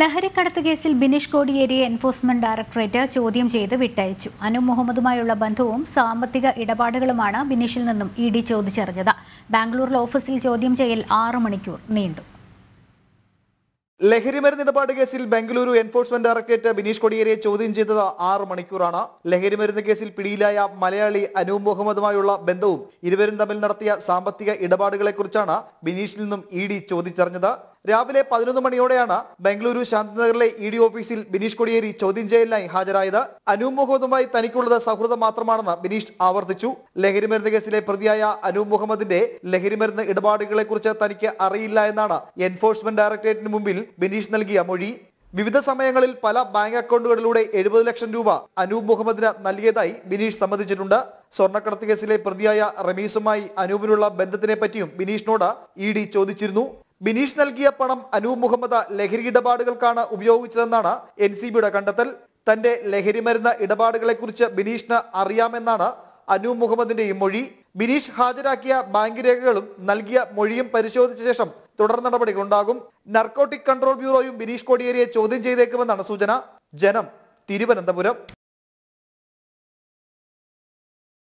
ലഹരിക്കടത്ത് കേസിൽ Bineesh കോടിയേരിയെ enforcement directorate ചോദ്യം ചെയ്ത് വിട്ടയച്ചു അനു മുഹമ്മദുമായുള്ള ബന്ധവും സാമ്പത്തിക ഇടപാടുകളുമാണ് ബിനീഷിൽ നിന്നും ഇ ഡി ചോദിച്ചറിഞ്ഞത് ബാംഗ്ലൂരിൽ ഓഫീസിൽ ചോദ്യം ചെയ്യൽ ആറു മണിക്കൂർ നീണ്ടു ലഹരിമരുന്ന് ഇടപാട് കേസിൽ ബംഗളൂരു എൻഫോഴ്സ്മെന്റ് ഡയറക്ടറേറ്റ് ബിനീഷ് കോടിയേരിയെ ചോദ്യം ചെയ്തത് ആറ് മണിക്കൂറാണ് ലഹരിമരുന്ന് കേസിൽ പിടിയിലായ മലയാളി അനു മുഹമ്മദുമായുള്ള ബന്ധവും ഇരുവരും തമ്മിൽ നടത്തിയ സാമ്പത്തിക ഇടപാടുകളെക്കുറിച്ചാണ് ബിനീഷിൽ നിന്നും ഇ ഡി ചോദിച്ചറിഞ്ഞത് രാവിലെ പതിനൊന്ന് മണിയോടെയാണ് ബംഗളൂരു ശാന്തിനഗറിലെ ഇ ഡി ഓഫീസിൽ ബിനീഷ് കൊടിയേരി ചോദ്യം ചെയ്യലിനായി ഹാജരായത് അനൂപ് മുഹമ്മദുമായി തനിക്കുള്ളത് സൗഹൃദം മാത്രമാണെന്ന് ബിനീഷ് ആവർത്തിച്ചു ലഹരിമരുന്ന് കേസിലെ പ്രതിയായ അനൂപ് മുഹമ്മദിന്റെ ലഹരിമരുന്ന് ഇടപാടുകളെക്കുറിച്ച് തനിക്ക് അറിയില്ല എന്നാണ് എൻഫോഴ്സ്മെന്റ് ഡയറക്ടറേറ്റിന് മുമ്പിൽ ബിനീഷ് നൽകിയ മൊഴി വിവിധ സമയങ്ങളിൽ പല ബാങ്ക് അക്കൗണ്ടുകളിലൂടെ എഴുപത് ലക്ഷം രൂപ അനൂപ് മുഹമ്മദിന് നൽകിയതായി ബിനീഷ് സമ്മതിച്ചിട്ടുണ്ട് സ്വർണ്ണക്കടത്ത് കേസിലെ പ്രതിയായ റമീസുമായി അനൂപിനുള്ള ബന്ധത്തിനെ പറ്റിയും ബിനീഷിനോട് ഇ ഡി ചോദിച്ചിരുന്നു ബിനീഷ് നൽകിയ പണം അനൂപ് മുഹമ്മദ് ലഹരി ഇടപാടുകൾക്കാണ് ഉപയോഗിച്ചതെന്നാണ് എൻ സി ബിയുടെ കണ്ടെത്തൽ തന്റെ ഇടപാടുകളെ ഇടപാടുകളെക്കുറിച്ച് ബിനീഷിന് അറിയാമെന്നാണ് അനൂപ് മുഹമ്മദിന്റെയും മൊഴി ബിനീഷ് ഹാജരാക്കിയ ബാങ്ക് രേഖകളും നൽകിയ മൊഴിയും പരിശോധിച്ച ശേഷം തുടർ ഉണ്ടാകും നർക്കോട്ടിക് കൺട്രോൾ ബ്യൂറോയും ബിനീഷ് കോടിയേരിയെ ചോദ്യം ചെയ്തേക്കുമെന്നാണ് സൂചന ജനം തിരുവനന്തപുരം